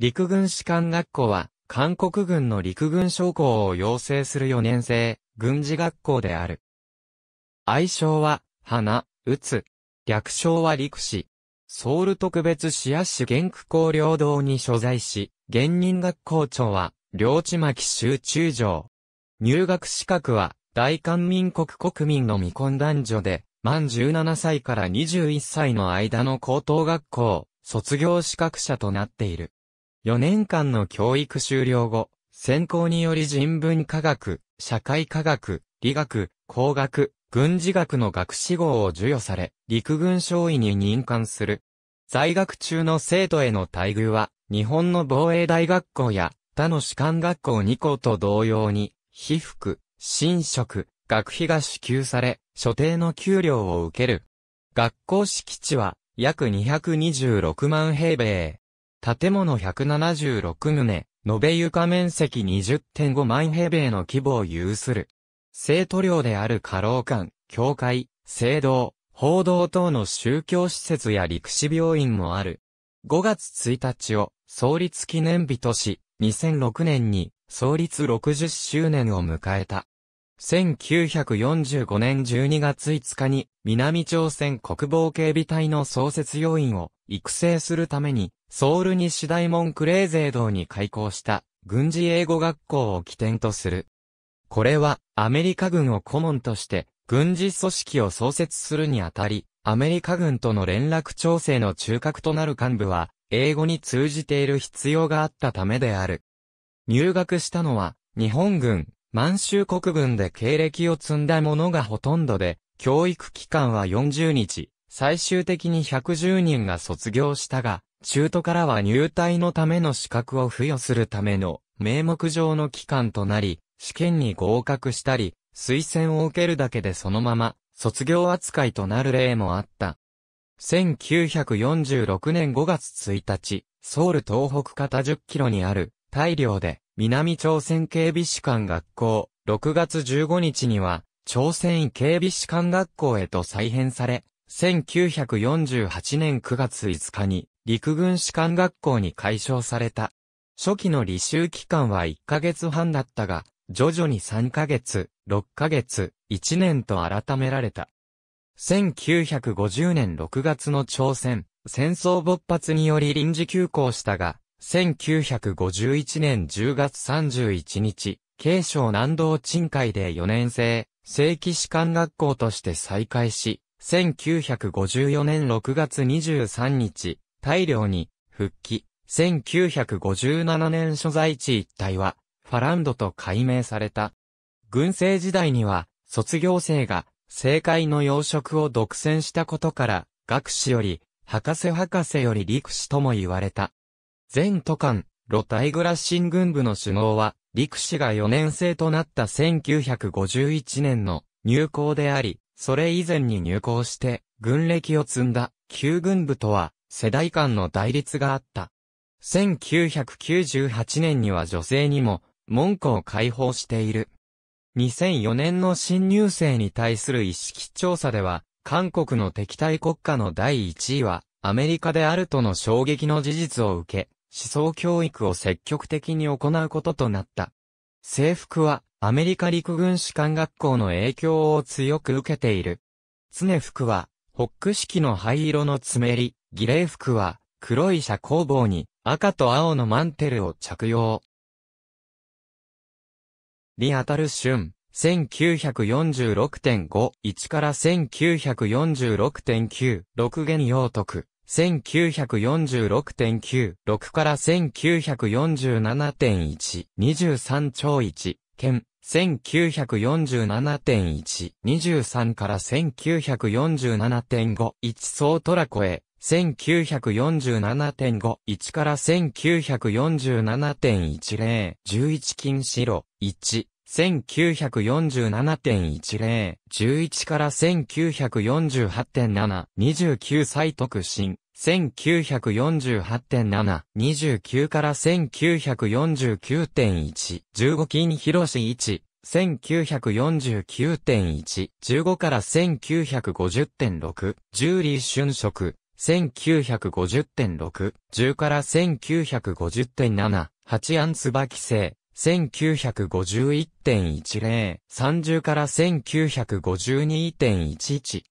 陸軍士官学校は、韓国軍の陸軍将校を養成する4年生、軍事学校である。愛称は、花、うつ。略称は陸士。ソウル特別市野市原区校領土に所在し、現任学校長は、領地巻集中場。入学資格は、大韓民国国民の未婚男女で、満17歳から21歳の間の高等学校、卒業資格者となっている。4年間の教育終了後、専攻により人文科学、社会科学、理学、工学、軍事学の学士号を授与され、陸軍少尉に任官する。在学中の生徒への待遇は、日本の防衛大学校や他の士官学校2校と同様に、被服、寝職、学費が支給され、所定の給料を受ける。学校敷地は約226万平米。建物176棟、延べ床面積20.5万平米の規模を有する。生徒寮である過労館、教会、聖堂、報道等の宗教施設や陸士病院もある。5月1日を創立記念日とし、2006年に創立60周年を迎えた。1945年12月5日に南朝鮮国防警備隊の創設要員を育成するためにソウル西大門クレーゼー堂に開校した軍事英語学校を起点とする。これはアメリカ軍を顧問として軍事組織を創設するにあたり、アメリカ軍との連絡調整の中核となる幹部は、英語に通じている必要があったためである。入学したのは、日本軍、満州国軍で経歴を積んだ者がほとんどで、教育期間は40日、最終的に110人が卒業したが、中途からは入隊のための資格を付与するための名目上の機関となり、試験に合格したり、推薦を受けるだけでそのまま卒業扱いとなる例もあった。1946年5月1日、ソウル東北方10キロにある大量で南朝鮮警備士官学校、6月15日には朝鮮警備士官学校へと再編され、1948年9月5日に陸軍士官学校に改称された。初期の履修期間は1ヶ月半だったが、徐々に3ヶ月、6ヶ月、1年と改められた。1950年6月の朝鮮、戦争勃発により臨時休校したが、1951年10月31日、慶省南道鎮海で4年生、正規士官学校として再開し、1954年6月23日、大量に復帰。1957年所在地一帯は、ファランドと改名された。軍政時代には、卒業生が、政界の養殖を独占したことから、学士より、博士博士より陸士とも言われた。前都官、露体グラッシン軍部の首脳は、陸士が4年生となった1951年の入校であり、それ以前に入校して、軍歴を積んだ、旧軍部とは、世代間の対立があった。1998年には女性にも門戸を開放している。2004年の新入生に対する意識調査では、韓国の敵対国家の第1位はアメリカであるとの衝撃の事実を受け、思想教育を積極的に行うこととなった。制服はアメリカ陸軍士官学校の影響を強く受けている。常服は、ホック式の灰色のつめり、儀礼服は、黒い車工帽に、赤と青のマンテルを着用。リアタル春、1946.51から1946.96元陽徳、1946.96から1947.1、23超1、県、1947.1、23から1947.5、一層トラコへ、1947.51から1947.10、11金白、1、1947.10、11から1948.7、29歳特進、1948.7、29から1949.1、15金広し1、1949.1、15から1950.6、ジューリー春色、1950.6、10から1950.7、8アンツバ規制、1951.10、30から1952.11、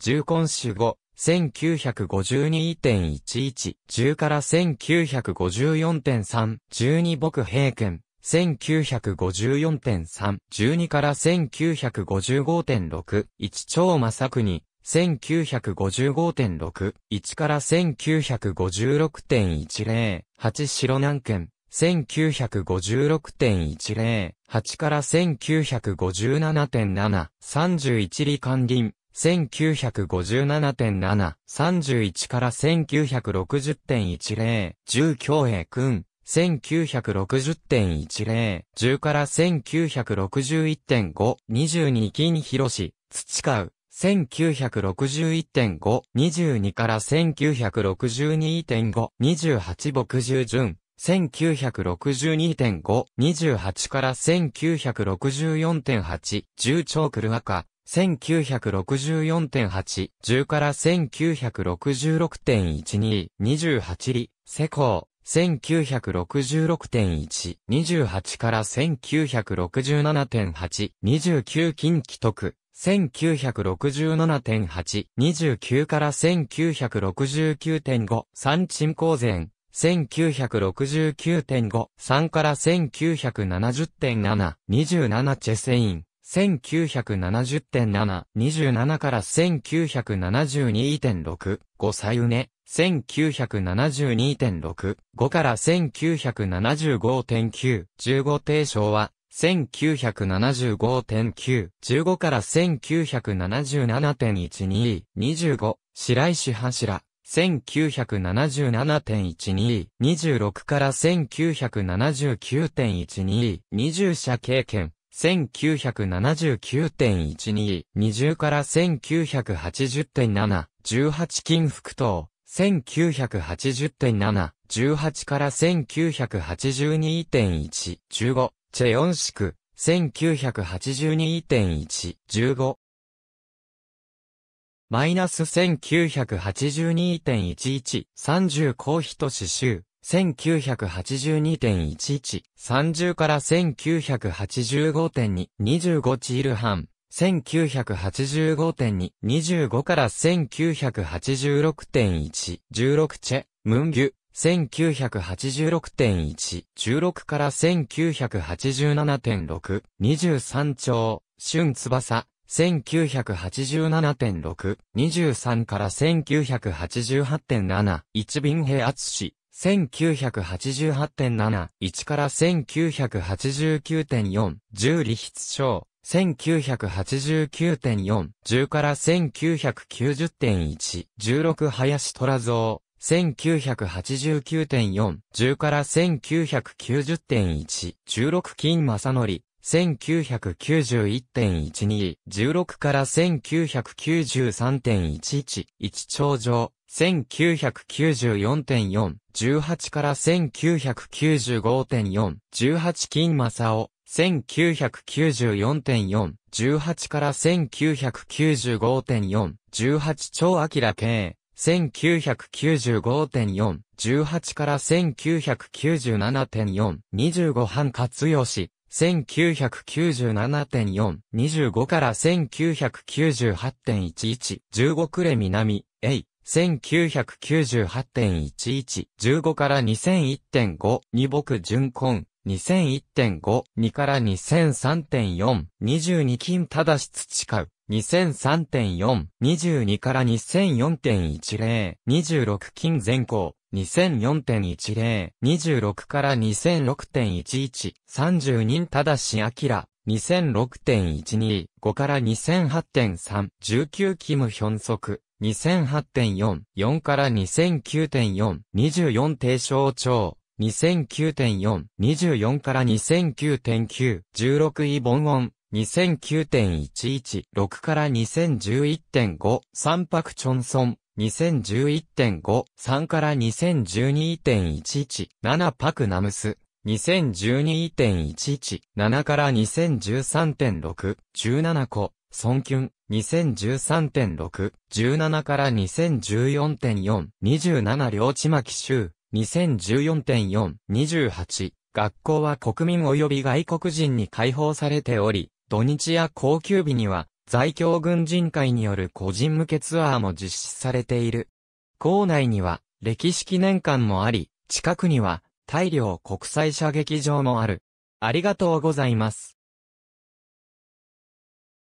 10今種5、1952.11、10から1954.3、12僕平均、1954.3、12から1955.6、一丁正国、1955.61から1956.108白南県1956.108から1957.7 31里管林1957.7 31から1960.10 10京栄君1960.10 10から1961.5 22金広し土川1961.5、22から1962.5、28牧獣順、1962.5、28から1964.8、10超クルア1964.8、10から1966.12、28里、セコー、1966.1、28から1967.8、29近畿特。1967.8、29から1969.5、三鎮光前、1969.5、3から1970.7、27チェセイン、1970.7、27から1972.6、5サユネ。1972.6、5から1975.9、15定称は、1975.9、15から1977.12、25、白石柱、1977.12、26から1979.12、20社経験、1979.12、20から1980.7、18金副等、1980.7、18から1982.1、15チェヨンシク、1982.115。マイナス1982.11、30公費と刺繍。1982.11、30から1985.2、25チールハン、1985.2、25から1986.1、16チェ、ムンギュ、1986.1、16から1987.6、23兆、春翼、1987.6、23から1988.7、1便平厚氏、1988.7、1から1989.4、1 0里筆賞、1989.4、10から1990.1、16林虎蔵、1989.4、10から1990.1、16金正則、1991.12、16から1993.11、1長上、1994.4、18から1995.4、18金正夫、1994.4、18から1995.4、18超明慶、1995.4、18から1997.4、25半勝義、1997.4、25から1998.11、15くれ南、A、1998.11、15から2001.5、二木純根、2001.5、2から2003.4、22金ただし培う。2003.4、22から2004.10、26金前後、2004.10、26から2006.11、30人ただしあきら、2006.12、5から2008.3、19キムヒョンソク、2008.4、4から2009.4、24低小徴、2009.4、24から2009.9、16イボンウォン、2009.116から2011.5、三泊チョンソン、2011.5、3から2012.11、7パクナムス、2012.11、7から2013.6、17個、ソンキュン、2013.6、17から2014.4、27両地巻州、2014.4、28、学校は国民及び外国人に解放されており、土日や高級日には、在京軍人会による個人向けツアーも実施されている。校内には、歴史記念館もあり、近くには、大量国際射撃場もある。ありがとうございます。